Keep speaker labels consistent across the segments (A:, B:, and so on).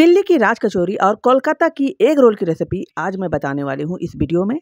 A: दिल्ली की राज कचौरी और कोलकाता की एग रोल की रेसिपी आज मैं बताने वाली हूँ इस वीडियो में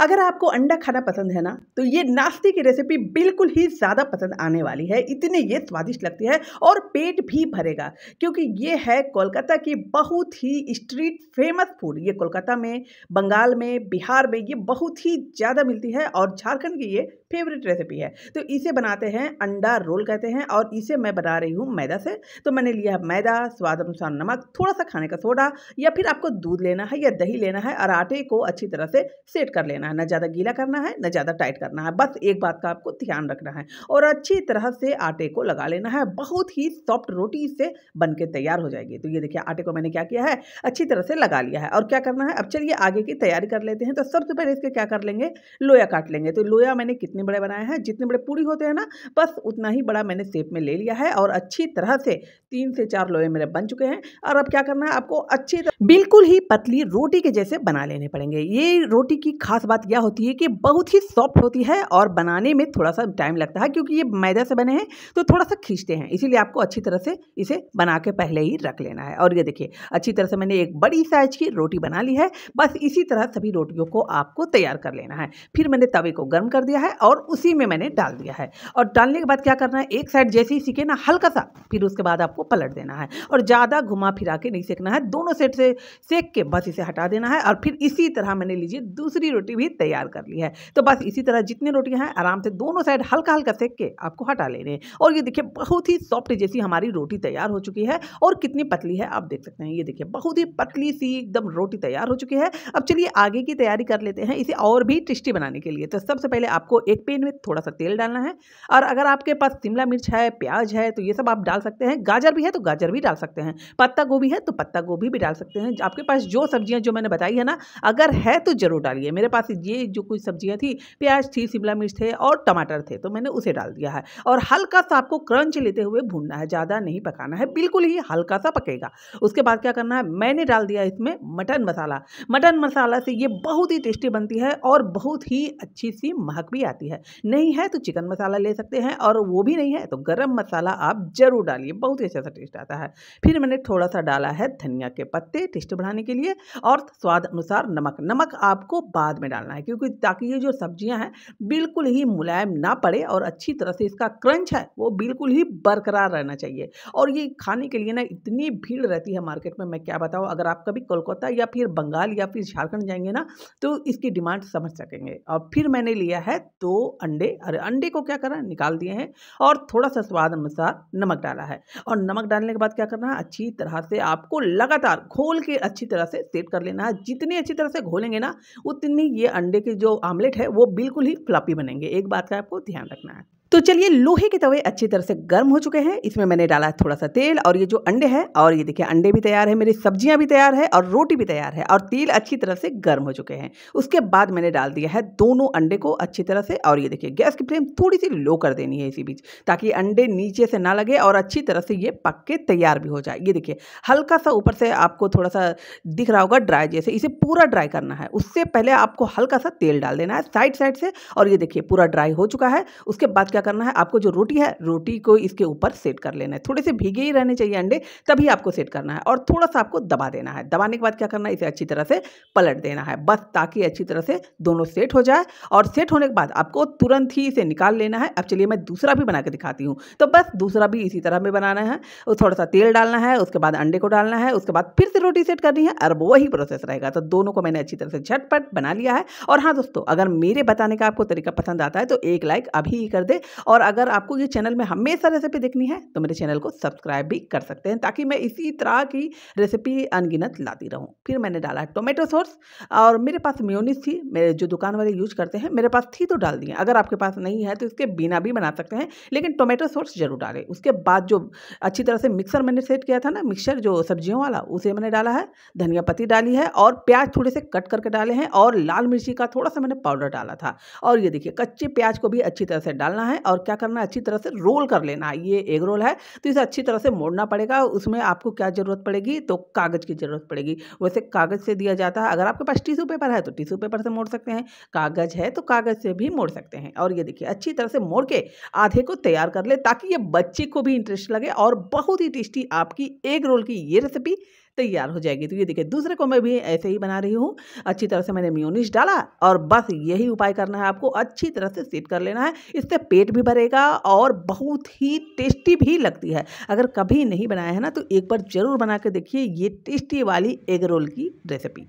A: अगर आपको अंडा खाना पसंद है ना तो ये नाश्ते की रेसिपी बिल्कुल ही ज़्यादा पसंद आने वाली है इतनी ये स्वादिष्ट लगती है और पेट भी भरेगा क्योंकि ये है कोलकाता की बहुत ही स्ट्रीट फेमस फूड ये कोलकाता में बंगाल में बिहार में ये बहुत ही ज़्यादा मिलती है और झारखंड की ये फेवरेट रेसिपी है तो इसे बनाते हैं अंडा रोल कहते हैं और इसे मैं बना रही हूँ मैदा से तो मैंने लिया मैदा स्वाद अनुसार नमक थोड़ा सा खाने का सोडा या फिर आपको दूध लेना है या दही लेना है और आटे को अच्छी तरह से सेट कर लेना है ना ज़्यादा गीला करना है ना ज़्यादा टाइट करना है बस एक बात का आपको ध्यान रखना है और अच्छी तरह से आटे को लगा लेना है बहुत ही सॉफ्ट रोटी इससे बन तैयार हो जाएगी तो ये देखिए आटे को मैंने क्या किया है अच्छी तरह से लगा लिया है और क्या करना है अब चलिए आगे की तैयारी कर लेते हैं तो सबसे पहले इसके क्या कर लेंगे लोया काट लेंगे तो लोया मैंने कितने जितने बड़े बनाए हैं जितने बड़े पूरी होते हैं ना बस उतना ही बड़ा मैंने सेप में ले लिया है और अच्छी तरह से तीन से चार लोहे मेरे बन चुके हैं और अब क्या करना है आपको अच्छी बिल्कुल ही पतली रोटी के जैसे बना लेने पड़ेंगे ये रोटी की खास बात यह होती है कि बहुत ही सॉफ्ट होती है और बनाने में थोड़ा सा टाइम लगता है क्योंकि ये मैदा से बने हैं तो थोड़ा सा खींचते हैं इसीलिए आपको अच्छी तरह से इसे बना के पहले ही रख लेना है और ये देखिए अच्छी तरह से मैंने एक बड़ी साइज की रोटी बना ली है बस इसी तरह सभी रोटियों को आपको तैयार कर लेना है फिर मैंने तवे को गर्म कर दिया है और और उसी में मैंने डाल दिया है और डालने के बाद क्या करना है एक साइड जैसे ही सीखे ना हल्का सा फिर उसके बाद आपको पलट देना है और ज़्यादा घुमा फिरा के नहीं सेकना है दोनों सेट से सेक के बस इसे हटा देना है और फिर इसी तरह मैंने लीजिए दूसरी रोटी भी तैयार कर ली है तो बस इसी तरह जितनी रोटियाँ हैं आराम से दोनों साइड हल्का हल्का सेक के आपको हटा लेने और ये देखिए बहुत ही सॉफ्ट जैसी हमारी रोटी तैयार हो चुकी है और कितनी पतली है आप देख सकते हैं ये देखिए बहुत ही पतली सी एकदम रोटी तैयार हो चुकी है अब चलिए आगे की तैयारी कर लेते हैं इसे और भी टेस्टी बनाने के लिए तो सबसे पहले आपको एक एक पेन में थोड़ा सा तेल डालना है और अगर आपके पास शिमला मिर्च है प्याज है तो ये सब आप डाल सकते हैं गाजर भी है तो गाजर भी डाल सकते हैं पत्ता गोभी है तो पत्ता गोभी भी डाल सकते हैं आपके पास जो सब्जियाँ जो मैंने बताई है ना अगर है तो ज़रूर डालिए मेरे पास ये जो कुछ सब्जियाँ थी प्याज थी शिमला मिर्च थे और टमाटर थे तो मैंने उसे डाल दिया है और हल्का सा आपको क्रंच लेते हुए भूनना है ज़्यादा नहीं पकाना है बिल्कुल ही हल्का सा पकेगा उसके बाद क्या करना है मैंने डाल दिया इसमें मटन मसाला मटन मसाला से ये बहुत ही टेस्टी बनती है और बहुत ही अच्छी सी महक भी आती है जाती है नहीं है तो चिकन मसाला ले सकते हैं और वो भी नहीं है तो गर्म मसाला आप ज़रूर डालिए बहुत ही अच्छा सा टेस्ट आता है फिर मैंने थोड़ा सा डाला है धनिया के पत्ते टेस्ट बढ़ाने के लिए और स्वाद अनुसार नमक नमक आपको बाद में डालना है क्योंकि ताकि ये जो सब्जियाँ हैं बिल्कुल ही मुलायम ना पड़े और अच्छी तरह से इसका क्रंच है वो बिल्कुल ही बरकरार रहना चाहिए और ये खाने के लिए ना इतनी भीड़ रहती है मार्केट में मैं क्या बताऊँ अगर आप कभी कोलकाता या फिर बंगाल या फिर झारखंड जाएंगे ना तो इसकी डिमांड समझ सकेंगे और फिर मैंने लिया है दो अंडे अरे अंडे को क्या करना है निकाल दिए हैं और थोड़ा सा स्वाद अनुसार नमक डाला है और नमक डालने के बाद क्या करना है अच्छी तरह से आपको लगातार घोल के अच्छी तरह से सेट कर लेना है जितनी अच्छी तरह से घोलेंगे ना उतनी ये अंडे के जो आमलेट है वो बिल्कुल ही फ्लापी बनेंगे एक बात का आपको ध्यान रखना है तो चलिए लोहे के तवे अच्छी तरह से गर्म हो चुके हैं इसमें मैंने डाला है थोड़ा सा तेल और ये जो अंडे हैं और ये देखिए अंडे भी तैयार है मेरी सब्जियां भी तैयार है और रोटी भी तैयार है और तेल अच्छी तरह से गर्म हो चुके हैं उसके बाद मैंने डाल दिया है दोनों अंडे को अच्छी तरह से और ये देखिए गैस की फ्लेम थोड़ी सी लो कर देनी है इसी बीच ताकि अंडे नीचे से ना लगे और अच्छी तरह से ये पक के तैयार भी हो जाए ये देखिए हल्का सा ऊपर से आपको थोड़ा सा दिख रहा होगा ड्राई जैसे इसे पूरा ड्राई करना है उससे पहले आपको हल्का सा तेल डाल देना है साइड साइड से और ये देखिए पूरा ड्राई हो चुका है उसके बाद क्या करना है आपको जो रोटी है रोटी को इसके ऊपर सेट कर लेना है थोड़े से भीगे ही रहने चाहिए अंडे तभी आपको सेट करना है और थोड़ा सा आपको दबा देना है दबाने के बाद क्या करना है इसे अच्छी तरह से पलट देना है बस ताकि अच्छी तरह से दोनों सेट हो जाए और सेट होने के बाद आपको तुरंत ही इसे निकाल लेना है अब चलिए मैं दूसरा भी बना के दिखाती हूँ तो बस दूसरा भी इसी तरह में बनाना है थोड़ा सा तेल डालना है उसके बाद अंडे को डालना है उसके बाद फिर से रोटी सेट करनी है और वही प्रोसेस रहेगा तो दोनों को मैंने अच्छी तरह से झटपट बना लिया है और हाँ दोस्तों अगर मेरे बताने का आपको तरीका पसंद आता है तो एक लाइक अभी ही कर दे और अगर आपको ये चैनल में हमेशा रेसिपी देखनी है तो मेरे चैनल को सब्सक्राइब भी कर सकते हैं ताकि मैं इसी तरह की रेसिपी अनगिनत लाती रहूँ फिर मैंने डाला टोमेटो सॉस और मेरे पास म्योनिस थी मेरे जो दुकान वाले यूज करते हैं मेरे पास थी तो डाल दिए अगर आपके पास नहीं है तो इसके बिना भी बना सकते हैं लेकिन टोमेटो सॉस जरूर डालें उसके बाद जो अच्छी तरह से मिक्सर मैंने सेट किया था ना मिक्सर जो सब्जियों वाला उसे मैंने डाला है धनिया पत्ती डाली है और प्याज थोड़े से कट करके डाले हैं और लाल मिर्ची का थोड़ा सा मैंने पाउडर डाला था और ये देखिए कच्चे प्याज को भी अच्छी तरह से डालना है है और क्या करना है अच्छी तरह से रोल कर लेना है ये एग रोल है तो इसे अच्छी तरह से मोड़ना पड़ेगा उसमें आपको क्या ज़रूरत पड़ेगी तो कागज़ की ज़रूरत पड़ेगी वैसे कागज़ से दिया जाता है अगर आपके पास टिशू पेपर है तो टिशू पेपर से मोड़ सकते हैं कागज़ है तो कागज़ से भी मोड़ सकते हैं और ये देखिए अच्छी तरह से मोड़ के आधे को तैयार कर ले ताकि ये बच्चे को भी इंटरेस्ट लगे और बहुत ही टेस्टी आपकी एग रोल की ये रेसिपी तैयार हो जाएगी तो ये देखिए दूसरे को मैं भी ऐसे ही बना रही हूँ अच्छी तरह से मैंने म्यूनिश डाला और बस यही उपाय करना है आपको अच्छी तरह से सेट कर लेना है इससे पेट भी भरेगा और बहुत ही टेस्टी भी लगती है अगर कभी नहीं बनाया है ना तो एक बार ज़रूर बना के देखिए ये टेस्टी वाली एग रोल की रेसिपी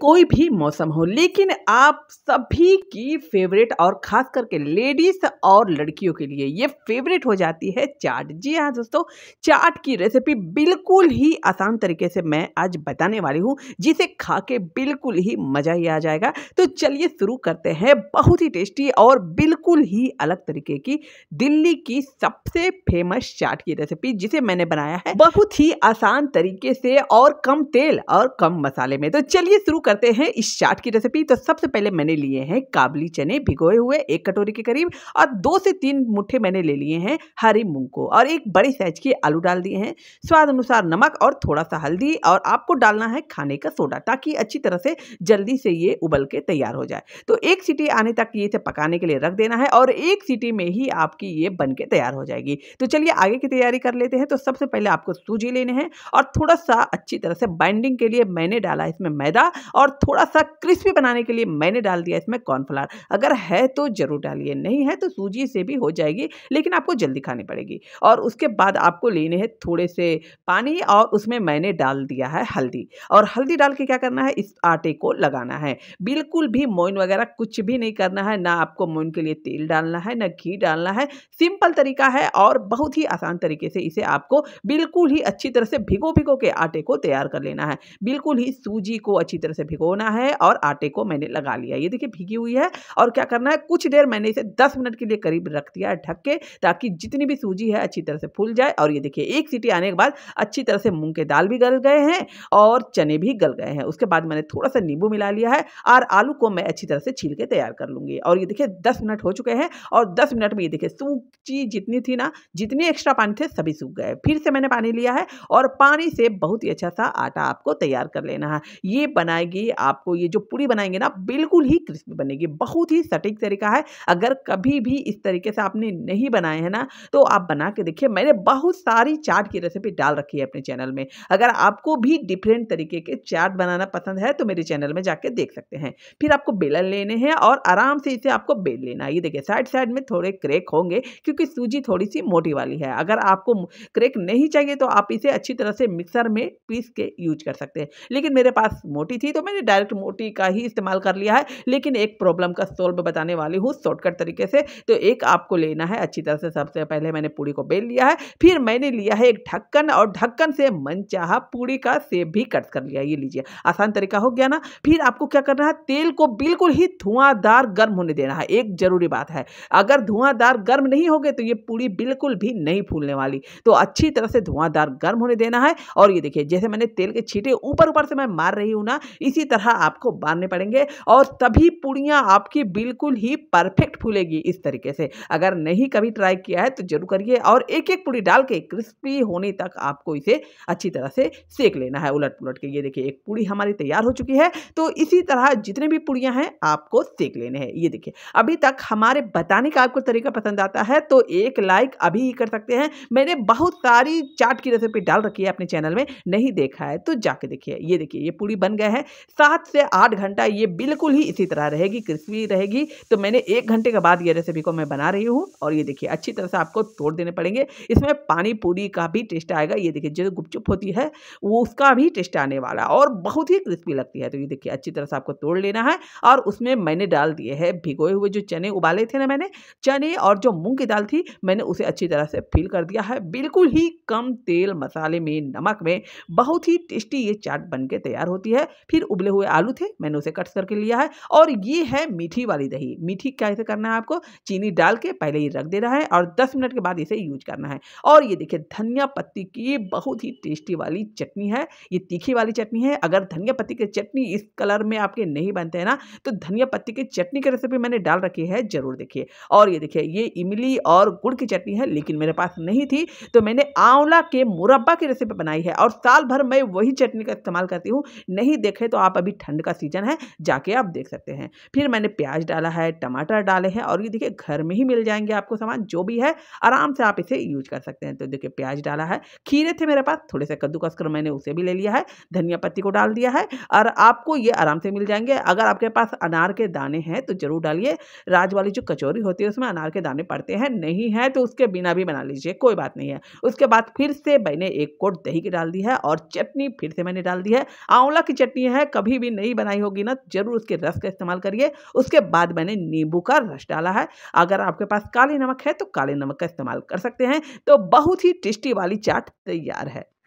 A: कोई भी मौसम हो लेकिन आप सभी की फेवरेट और ख़ास करके लेडीज़ और लड़कियों के लिए ये फेवरेट हो जाती है चाट जी हाँ दोस्तों चाट की रेसिपी बिल्कुल ही आसान तरीके से मैं आज बताने वाली हूँ जिसे खा के बिल्कुल ही मज़ा ही आ जाएगा तो चलिए शुरू करते हैं बहुत ही टेस्टी और बिल्कुल ही अलग तरीके की दिल्ली की सबसे फेमस चाट की रेसिपी जिसे मैंने बनाया है बहुत ही आसान तरीके से और कम तेल और कम मसाले में तो चलिए शुरू करते हैं इस चाट की रेसिपी तो सबसे पहले मैंने लिए हैं काबली चने भिगोए हुए एक कटोरी के करीब और दो से तीन मुट्ठे मैंने ले लिए हैं हरी मूंग को और एक बड़ी साइज के आलू डाल दिए हैं स्वाद अनुसार नमक और थोड़ा सा हल्दी और आपको डालना है खाने का सोडा ताकि अच्छी तरह से जल्दी से ये उबल के तैयार हो जाए तो एक सीटी आने तक ये इसे पकाने के लिए रख देना है और एक सीटी में ही आपकी ये बन के तैयार हो जाएगी तो चलिए आगे की तैयारी कर लेते हैं तो सबसे पहले आपको सूजी लेने हैं और थोड़ा सा अच्छी तरह से बाइंडिंग के लिए मैंने डाला इसमें मैदा और थोड़ा सा क्रिस्पी बनाने के लिए मैंने डाल दिया इसमें कॉर्नफ्लावर अगर है तो ज़रूर डालिए नहीं है तो सूजी से भी हो जाएगी लेकिन आपको जल्दी खानी पड़ेगी और उसके बाद आपको लेने हैं थोड़े से पानी और उसमें मैंने डाल दिया है हल्दी और हल्दी डाल के क्या करना है इस आटे को लगाना है बिल्कुल भी मोइन वगैरह कुछ भी नहीं करना है ना आपको मोइन के लिए तेल डालना है ना घी डालना है सिंपल तरीका है और बहुत ही आसान तरीके से इसे आपको बिल्कुल ही अच्छी तरह से भिगो भिगो के आटे को तैयार कर लेना है बिल्कुल ही सूजी को अच्छी तरह से भिगोना है और आटे को मैंने लगा लिया ये देखिए भिगी हुई है और क्या करना है कुछ देर मैंने इसे दस मिनट के लिए करीब रख दिया है ढक के ताकि जितनी भी सूजी है अच्छी तरह से फूल जाए और ये देखिए एक सीटी आने के बाद अच्छी तरह से मूँग के दाल भी गल गए हैं और चने भी गल गए हैं उसके बाद मैंने थोड़ा सा नींबू मिला लिया है और आलू को मैं अच्छी तरह से छील के तैयार कर लूँगी और ये देखिए दस मिनट हो चुके हैं और दस मिनट में ये देखिए सूखी जितनी थी ना जितने एक्स्ट्रा पानी थे सभी सूख गए फिर से मैंने पानी लिया है और पानी से बहुत ही अच्छा सा आटा आपको तैयार कर लेना है ये बनाएगी बनेगी आपको ये जो पूरी बनाएंगे ना बिल्कुल ही क्रिस्पी बनेगी बहुत ही सटीक तरीका है अगर कभी भी इस तरीके से आपने नहीं बनाए हैं ना तो आप बना के देखिए मैंने बहुत सारी चाट की रेसिपी डाल रखी है अपने चैनल में अगर आपको भी डिफरेंट तरीके के चाट बनाना पसंद है तो मेरे चैनल में जाके देख सकते हैं फिर आपको बेलन लेने हैं और आराम से इसे आपको बेल लेना है ये देखिए साइड साइड में थोड़े क्रेक होंगे क्योंकि सूजी थोड़ी सी मोटी वाली है अगर आपको क्रेक नहीं चाहिए तो आप इसे अच्छी तरह से मिक्सर में पीस के यूज कर सकते हैं लेकिन मेरे पास मोटी थी तो मैंने डायरेक्ट मोटी का ही इस्तेमाल कर लिया है लेकिन एक प्रॉब्लम का सोल्व बताने वाली हूँ शॉर्टकट तरीके से तो एक आपको लेना है अच्छी तरह से सबसे पहले मैंने पूड़ी को बेल लिया है फिर मैंने लिया है एक ढक्कन और ढक्कन से मन चाह पूड़ी का सेब भी कट कर लिया ये लीजिए आसान तरीका हो गया ना फिर आपको क्या करना है तेल को बिल्कुल ही धुआंधार गर्म होने देना है एक जरूरी बात है अगर धुआंधार गर्म नहीं हो गए तो ये पूड़ी बिल्कुल भी नहीं फूलने वाली तो अच्छी तरह से धुआंधार गर्म होने देना है और ये देखिए जैसे मैंने तेल के छीटे ऊपर ऊपर से मैं मार रही हूं ना इसी तरह आपको बांधने पड़ेंगे और तभी पूड़ियाँ आपकी बिल्कुल ही परफेक्ट फूलेगी इस तरीके से अगर नहीं कभी ट्राई किया है तो जरूर करिए और एक एक पूड़ी डाल के क्रिस्पी होने तक आपको इसे अच्छी तरह से सेक लेना है उलट पुलट के ये देखिए एक पूड़ी हमारी तैयार हो चुकी है तो इसी तरह जितने भी पूड़ियाँ हैं आपको सेक लेने हैं ये देखिए अभी तक हमारे बताने का आपको तरीका पसंद आता है तो एक लाइक अभी ही कर सकते हैं मैंने बहुत सारी चाट की रेसिपी डाल रखी है अपने चैनल में नहीं देखा है तो जाके देखिए ये देखिए ये पूरी बन गया है सात से आठ घंटा ये बिल्कुल ही इसी तरह रहेगी क्रिस्पी रहेगी तो मैंने एक घंटे के बाद ये रेसिपी को मैं बना रही हूँ और ये देखिए अच्छी तरह से आपको तोड़ देने पड़ेंगे इसमें पानी पूरी का भी टेस्ट आएगा ये देखिए जो गुपचुप होती है वो उसका भी टेस्ट आने वाला और बहुत ही क्रिस्पी लगती है तो ये देखिए अच्छी तरह से आपको तोड़ लेना है और उसमें मैंने डाल दिए है भिगोए हुए जो चने उबाले थे ना मैंने चने और जो मूँग की दाल थी मैंने उसे अच्छी तरह से फिल कर दिया है बिल्कुल ही कम तेल मसाले में नमक में बहुत ही टेस्टी ये चाट बन के तैयार होती है फिर उबले हुए आलू थे मैंने उसे कट करके लिया है और ये है मीठी वाली दही मीठी कैसे करना है आपको चीनी डाल के पहले ये रख देना है और दस मिनट के बाद इसे यूज करना है और ये देखिए धनिया पत्ती की बहुत ही टेस्टी वाली चटनी है ये तीखी वाली चटनी है अगर धनिया पत्ती की चटनी इस कलर में आपके नहीं बनते हैं ना तो धनिया पत्ती की चटनी की रेसिपी मैंने डाल रखी है जरूर देखिए और ये देखिए ये इमली और गुड़ की चटनी है लेकिन मेरे पास नहीं थी तो मैंने आंवला के मुरब्बा की रेसिपी बनाई है और साल भर मैं वही चटनी का इस्तेमाल करती हूँ नहीं देखे तो आप अभी ठंड का सीजन है जाके आप देख सकते हैं फिर मैंने प्याज डाला है टमाटर डाले हैं और ये देखिए घर में ही मिल जाएंगे आपको सामान जो भी है आराम से आप इसे यूज कर सकते हैं तो देखिए प्याज डाला है खीरे थे मेरे पास थोड़े से कद्दू कसकर मैंने उसे भी ले लिया है धनिया पत्ती को डाल दिया है और आपको ये आराम से मिल जाएंगे अगर आपके पास अनार के दाने हैं तो ज़रूर डालिए राज वाली जो कचौरी होती है उसमें अनार के दाने पड़ते हैं नहीं है तो उसके बिना भी बना लीजिए कोई बात नहीं है उसके बाद फिर से मैंने एक कोट दही की डाल दी है और चटनी फिर से मैंने डाल दी है आंवला की चटनी है कभी भी नहीं बनाई होगी ना जरूर उसके रस का इस्तेमाल करिए उसके बाद मैंने नींबू का रस डाला है अगर आपके पास काले नमक है तो काले नमक का इस्तेमाल कर सकते हैं तो बहुत ही टेस्टी वाली चाट तैयार है